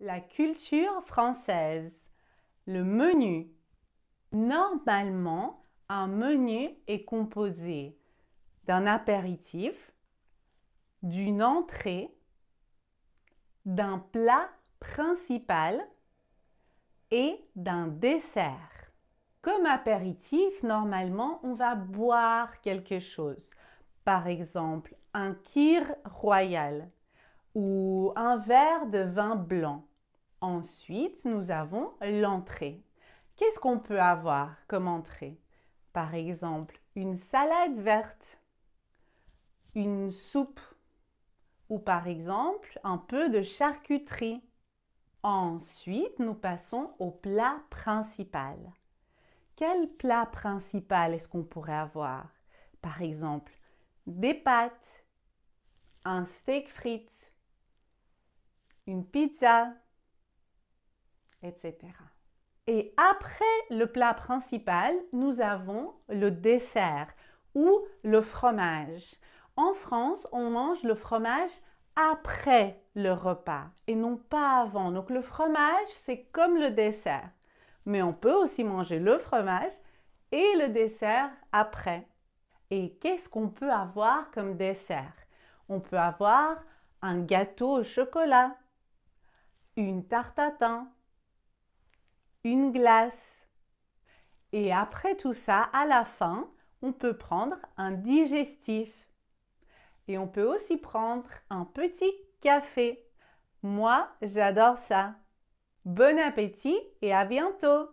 La culture française. Le menu. Normalement, un menu est composé d'un apéritif, d'une entrée, d'un plat principal et d'un dessert. Comme apéritif, normalement, on va boire quelque chose. Par exemple, un kir royal, ou un verre de vin blanc. Ensuite, nous avons l'entrée. Qu'est-ce qu'on peut avoir comme entrée Par exemple, une salade verte, une soupe ou par exemple un peu de charcuterie. Ensuite, nous passons au plat principal. Quel plat principal est-ce qu'on pourrait avoir Par exemple, des pâtes, un steak frites, une pizza, etc. Et après le plat principal, nous avons le dessert ou le fromage. En France, on mange le fromage après le repas et non pas avant. Donc le fromage, c'est comme le dessert. Mais on peut aussi manger le fromage et le dessert après. Et qu'est-ce qu'on peut avoir comme dessert On peut avoir un gâteau au chocolat, une tarte à une glace. Et après tout ça, à la fin, on peut prendre un digestif. Et on peut aussi prendre un petit café. Moi, j'adore ça. Bon appétit et à bientôt